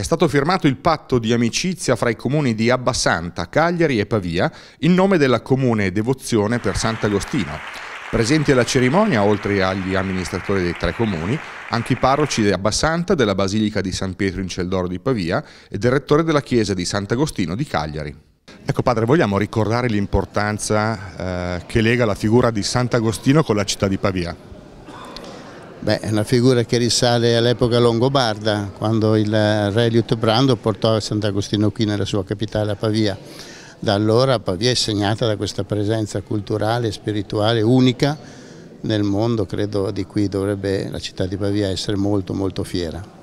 È stato firmato il patto di amicizia fra i comuni di Abbasanta, Cagliari e Pavia in nome della comune devozione per Sant'Agostino. Presenti alla cerimonia, oltre agli amministratori dei tre comuni, anche i parroci di Abbasanta, della Basilica di San Pietro in Celdoro di Pavia e del rettore della chiesa di Sant'Agostino di Cagliari. Ecco padre, vogliamo ricordare l'importanza eh, che lega la figura di Sant'Agostino con la città di Pavia? Beh, è una figura che risale all'epoca longobarda, quando il re Liutbrando portò Sant'Agostino qui nella sua capitale a Pavia. Da allora Pavia è segnata da questa presenza culturale e spirituale unica nel mondo, credo di cui dovrebbe la città di Pavia essere molto molto fiera.